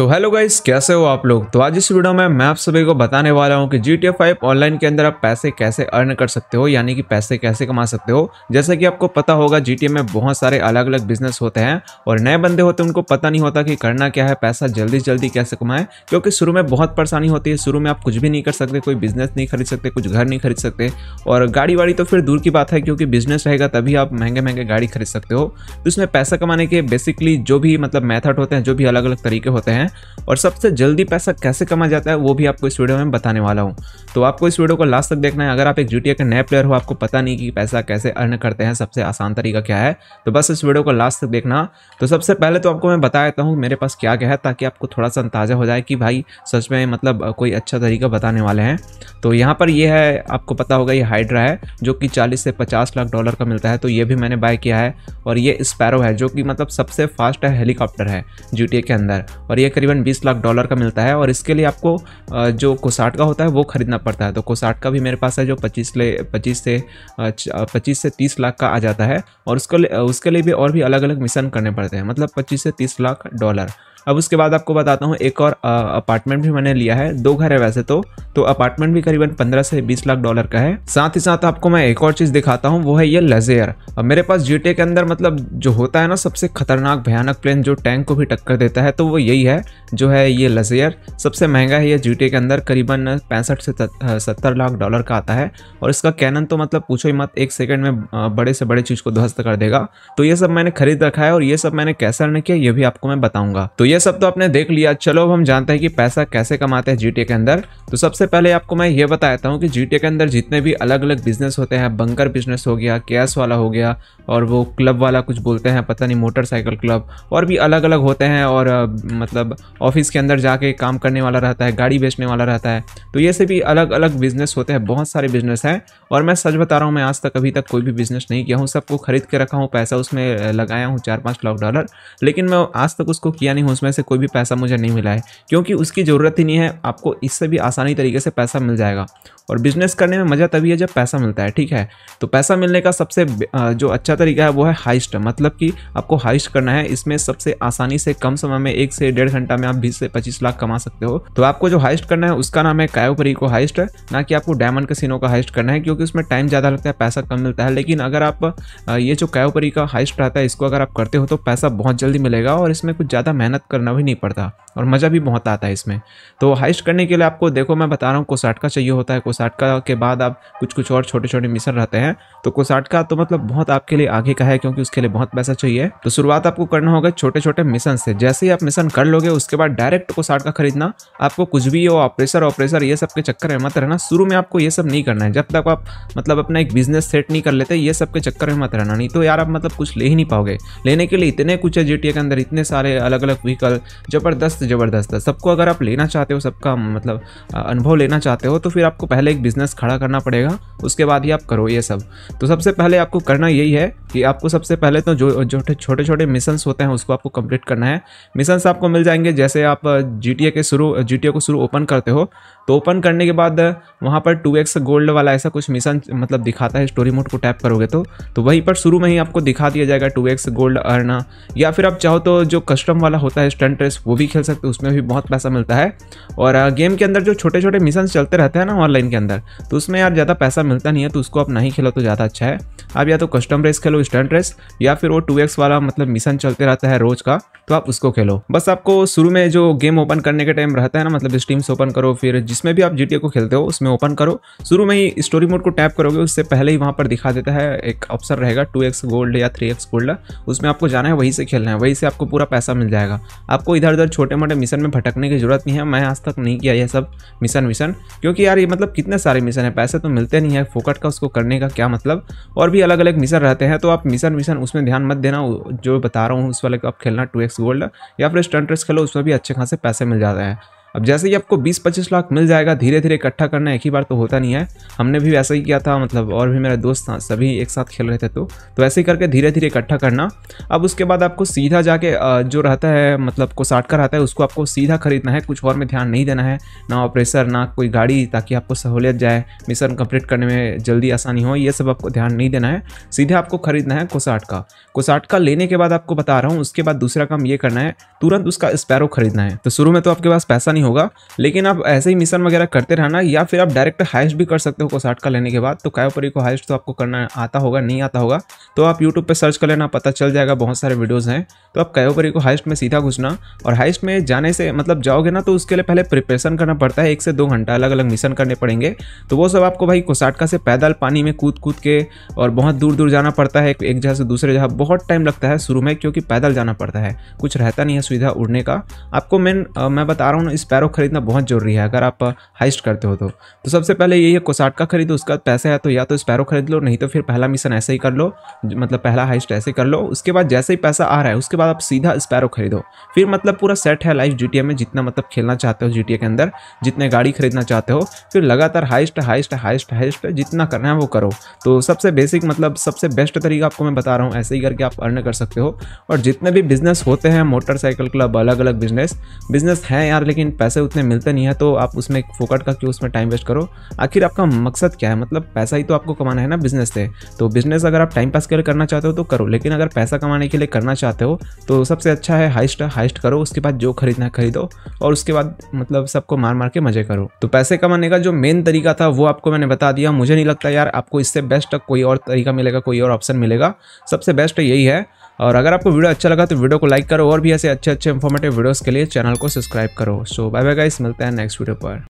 तो hello guys कैसे हो आप लोग तो आज इस वीडियो में मैं आप सभी को बताने वाला हूं कि जी टी फाइव ऑनलाइन के अंदर आप पैसे कैसे अर्न कर सकते हो यानी कि पैसे कैसे कमा सकते हो जैसा कि आपको पता होगा जी में बहुत सारे अलग अलग बिजनेस होते हैं और नए बंदे होते हैं उनको पता नहीं होता कि करना क्या है पैसा जल्दी जल्दी कैसे कमाएं क्योंकि शुरू में बहुत परेशानी होती है शुरू में आप कुछ भी नहीं कर सकते कोई बिजनेस नहीं खरीद सकते कुछ घर नहीं खरीद सकते और गाड़ी वाड़ी तो फिर दूर की बात है क्योंकि बिजनेस रहेगा तभी आप महंगे महंगे गाड़ी खरीद सकते हो तो इसमें पैसा कमाने के बेसिकली जो भी मतलब मैथड होते हैं जो भी अलग अलग तरीके होते हैं है और सबसे जल्दी पैसा कैसे कमा जाता है वो भी आपको इस वीडियो में बताने वाला हूँ तो आपको इस वीडियो को लास्ट तक देखना है अगर आप एक जी का नया प्लेयर हो आपको पता नहीं कि पैसा कैसे अर्न करते हैं सबसे आसान तरीका क्या है तो बस इस वीडियो को लास्ट तक देखना तो सबसे पहले तो आपको मैं बता देता हूँ मेरे पास क्या क्या है ताकि आपको थोड़ा सा अंदाजा हो जाए कि भाई सच में मतलब कोई अच्छा तरीका बताने वाले हैं तो यहाँ पर यह है आपको पता होगा ये हाइड्रा है जो कि चालीस से पचास लाख डॉलर का मिलता है तो ये भी मैंने बाय किया है और ये स्पैरो है जो कि मतलब सबसे फास्ट हेलीकॉप्टर है जूटीए के अंदर और ये तकरीबन 20 लाख डॉलर का मिलता है और इसके लिए आपको जो कोसाट का होता है वो ख़रीदना पड़ता है तो कोसाट का भी मेरे पास है जो पच्चीस ले पच्चीस से पच्चीस से तीस लाख का आ जाता है और उसको उसके लिए भी और भी अलग अलग मिशन करने पड़ते हैं मतलब पच्चीस से तीस लाख डॉलर अब उसके बाद आपको बताता हूँ एक और अपार्टमेंट भी मैंने लिया है दो घर है वैसे तो तो अपार्टमेंट भी करीबन पंद्रह से बीस लाख डॉलर का है साथ ही साथ आपको मैं एक और चीज़ दिखाता हूँ वो है ये लजेयर अब मेरे पास जीटे के अंदर मतलब जो होता है ना सबसे खतरनाक भयानक प्लेन जो टैंक को भी टक्कर देता है तो वो यही है जो है ये लजेयर सबसे महंगा है ये जीटे के अंदर करीबन पैंसठ से सत्तर लाख डॉलर का आता है और इसका कैनन तो मतलब पूछो ही मत एक सेकेंड में बड़े से बड़े चीज़ को ध्वस्त कर देगा तो ये सब मैंने खरीद रखा है और ये सब मैंने कैसे अर्न किया ये भी आपको मैं बताऊंगा तो ये सब तो आपने देख लिया चलो अब हम जानते हैं कि पैसा कैसे कमाते हैं जी के अंदर तो सबसे पहले आपको मैं ये बताता हूँ कि जी के अंदर जितने भी अलग अलग बिजनेस होते हैं बंकर बिजनेस हो गया कैश वाला हो गया और वो क्लब वाला कुछ बोलते हैं पता नहीं मोटरसाइकिल क्लब और भी अलग अलग होते हैं और मतलब ऑफिस के अंदर जाके काम करने वाला रहता है गाड़ी बेचने वाला रहता है तो ये से भी अलग अलग बिजनेस होते हैं बहुत सारे बिजनेस हैं और मैं सच बता रहा हूँ मैं आज तक अभी तक कोई भी बिजनेस नहीं किया हूँ सबको खरीद के रखा हूँ पैसा उसमें लगाया हूँ चार पाँच लाख डॉलर लेकिन मैं आज तक उसको किया नहीं हूँ उसमें से कोई भी पैसा मुझे नहीं मिला है क्योंकि उसकी ज़रूरत ही नहीं है आपको इससे भी आसानी तरीके से पैसा मिल जाएगा और बिज़नेस करने में मज़ा तभी है जब पैसा मिलता है ठीक है तो पैसा मिलने का सबसे जो अच्छा तरीका है वो है हाइस्ट मतलब कि आपको हाइस्ट करना है इसमें सबसे आसानी से कम समय में एक से डेढ़ घंटा में आप बीस से पच्चीस लाख कमा सकते हो तो आपको जो हाइस्ट करना है उसका नाम है कायोपरी को हाइस्ट ना कि आपको डायमंड कसिनो का हाइस्ट करना है क्योंकि उसमें टाइम ज़्यादा लगता है पैसा कम मिलता है लेकिन अगर आप ये जो कायोपरी का हाइस्ट रहता है इसको अगर आप करते हो तो पैसा बहुत जल्दी मिलेगा और इसमें कुछ ज़्यादा मेहनत करना भी नहीं पड़ता और मज़ा भी बहुत आता है इसमें तो हाइस्ट करने के लिए आपको देखो मैं बता रहा हूँ कोसाट का चाहिए होता है कोसाट का के बाद आप कुछ कुछ और छोटे छोटे मिशन रहते हैं तो कोसाट का तो मतलब बहुत आपके लिए आगे का है क्योंकि उसके लिए बहुत पैसा चाहिए तो शुरुआत आपको करना होगा छोटे छोटे मिशन से जैसे ही आप मिशन कर लोगे उसके बाद डायरेक्ट कोसाट का खरीदना आपको कुछ भी हो ऑपरेसर ऑपरेसर ये सब के चक्कर में मत रहना शुरू में आपको ये सब नहीं करना है जब तक आप मतलब अपना एक बिजनेस सेट नहीं कर लेते ये सब के चक्कर में मत रहना नहीं तो यार आप मतलब कुछ ले ही नहीं पाओगे लेने के लिए इतने कुछ है जी के अंदर इतने सारे अलग अलग वीक आर्टिकल ज़बरदस्त ज़बरदस्त है सबको अगर आप लेना चाहते हो सबका मतलब अनुभव लेना चाहते हो तो फिर आपको पहले एक बिज़नेस खड़ा करना पड़ेगा उसके बाद ही आप करो ये सब तो सबसे पहले आपको करना यही है कि आपको सबसे पहले तो जो जो छोटे छोटे मिशंस होते हैं उसको आपको कंप्लीट करना है मिशंस आपको मिल जाएंगे जैसे आप जी के शुरू जी को शुरू ओपन करते हो तो ओपन करने के बाद वहाँ पर टू गोल्ड वाला ऐसा कुछ मिशन मतलब दिखाता है स्टोरी मोड को टैप करोगे तो तो वहीं पर शुरू में ही आपको दिखा दिया जाएगा टू गोल्ड अर्न या फिर आप चाहो तो जो कस्टम वाला होता है रेस स्टंट रेस वो भी खेल सकते हो उसमें भी बहुत पैसा मिलता है और गेम के अंदर जो छोटे छोटे मिशन चलते रहते हैं ना ऑनलाइन के अंदर तो उसमें यार ज़्यादा पैसा मिलता नहीं है तो उसको आप नहीं खेलो तो ज़्यादा अच्छा है आप या तो कस्टम रेस खेलो स्टंट रेस या फिर वो टू वाला मतलब मिशन चलते रहता है रोज़ का तो आप उसको खेलो बस आपको शुरू में जो गेम ओपन करने के टाइम रहता है ना मतलब स्टीम्स ओपन करो फिर जिसमें भी आप जी को खेलते हो उसमें ओपन करो शुरू में ही स्टोरी मोड को टैप करोगे उससे पहले ही वहाँ पर दिखा देता है एक ऑप्शन रहेगा टू गोल्ड या थ्री गोल्ड उसमें आपको जाना है वहीं से खेलना है वहीं से आपको पूरा पैसा मिल जाएगा आपको इधर उधर छोटे मोटे मिशन में भटकने की जरूरत नहीं है मैं आज तक नहीं किया यह सब मिशन मिशन क्योंकि यार ये मतलब कितने सारे मिशन है पैसे तो मिलते नहीं है फोकट का उसको करने का क्या मतलब और भी अलग अलग मिशन रहते हैं तो आप मिशन मिशन उसमें ध्यान मत देना जो बता रहा हूँ उस वाले को आप खेलना टू गोल्ड या फिर स्टंट्रेस खेलो उसमें भी अच्छे खासे पैसे मिल जाते हैं अब जैसे ही आपको 20-25 लाख मिल जाएगा धीरे धीरे इकट्ठा करना एक ही बार तो होता नहीं है हमने भी वैसा ही किया था मतलब और भी मेरा दोस्त था सभी एक साथ खेल रहे थे तो तो ऐसे ही करके धीरे धीरे इकट्ठा करना अब उसके बाद आपको सीधा जाके जो रहता है मतलब को साट कर रहता है उसको आपको सीधा खरीदना है कुछ और में ध्यान नहीं देना है ना ऑपरेसर ना कोई गाड़ी ताकि आपको सहूलियत जाए मिशन कंप्लीट करने में जल्दी आसानी हो ये सब आपको ध्यान नहीं देना है सीधे आपको खरीदना है कोसाट का कोसाट का लेने के बाद आपको बता रहा हूँ उसके बाद दूसरा काम ये करना है तुरंत उसका स्पैरो खरीदना है तो शुरू में तो आपके पास पैसा नहीं नहीं होगा लेकिन आप ऐसे ही मिशन वगैरह करते रहना या फिर आप डायरेक्ट हाइस्ट भी कर सकते हो कोसाट का लेने के बाद तो कायोपरी को हाइस्ट तो आपको करना आता होगा नहीं आता होगा तो आप यूट्यूब पर सर्च कर लेना पता चल जाएगा बहुत सारे वीडियोज़ हैं तो आप कायोपरी को हाइस्ट में सीधा घुसना और हाइस्ट में जाने से मतलब जाओगे ना तो उसके लिए पहले प्रिपरेशन करना पड़ता है एक से दो घंटा अलग अलग मिशन करने पड़ेंगे तो वो सब आपको भाई कोसाटका से पैदल पानी में कूद कूद के और बहुत दूर दूर जाना पड़ता है एक जगह से दूसरे जगह बहुत टाइम लगता है शुरू में क्योंकि पैदल जाना पड़ता है कुछ रहता नहीं है सुविधा उड़ने का आपको मेन मैं बता रहा हूँ इस स्पैरो खरीदना बहुत जरूरी है अगर आप हाइस्ट करते हो तो तो सबसे पहले यही है कोसाट का खरीदो उसका पैसे है तो या तो स्पैरो खरीद लो नहीं तो फिर पहला मिशन ऐसे ही कर लो मतलब पहला हाइस्ट ऐसे कर लो उसके बाद जैसे ही पैसा आ रहा है उसके बाद आप सीधा स्पैरो खरीदो फिर मतलब पूरा सेट है लाइफ जी में जितना मतलब खेलना चाहते हो जी के अंदर जितने गाड़ी खरीदना चाहते हो फिर लगातार हाइस्ट हाइस्ट हाइस्ट हाइस्ट जितना करना है वो करो तो सबसे बेसिक मतलब सबसे बेस्ट तरीका आपको मैं बता रहा हूँ ऐसे ही करके आप अर्न कर सकते हो और जितने भी बिजनेस होते हैं मोटरसाइकिल क्लब अलग अलग बिजनेस बिजनेस हैं यार लेकिन पैसे उतने मिलते नहीं है तो आप उसमें फोकट का क्यों उसमें टाइम वेस्ट करो आखिर आपका मकसद क्या है मतलब पैसा ही तो आपको कमाना है ना बिजनेस से तो बिजनेस अगर आप टाइम पास के लिए करना चाहते हो तो करो लेकिन अगर पैसा कमाने के लिए करना चाहते हो तो सबसे अच्छा है हाइस्ट हाइस्ट करो उसके बाद जो खरीदना है खरीदो और उसके बाद मतलब सबको मार मार के मजे करो तो पैसे कमाने का जो मेन तरीका था वो आपको मैंने बता दिया मुझे नहीं लगता यार आपको इससे बेस्ट कोई और तरीका मिलेगा कोई और ऑप्शन मिलेगा सबसे बेस्ट यही है और अगर आपको वीडियो अच्छा लगा तो वीडियो को लाइक करो और भी ऐसे अच्छे अच्छे इन्फॉर्मेटिव वीडियोस के लिए चैनल को सब्सक्राइब करो सो बाय बाय गाइस मिलते हैं नेक्स्ट वीडियो पर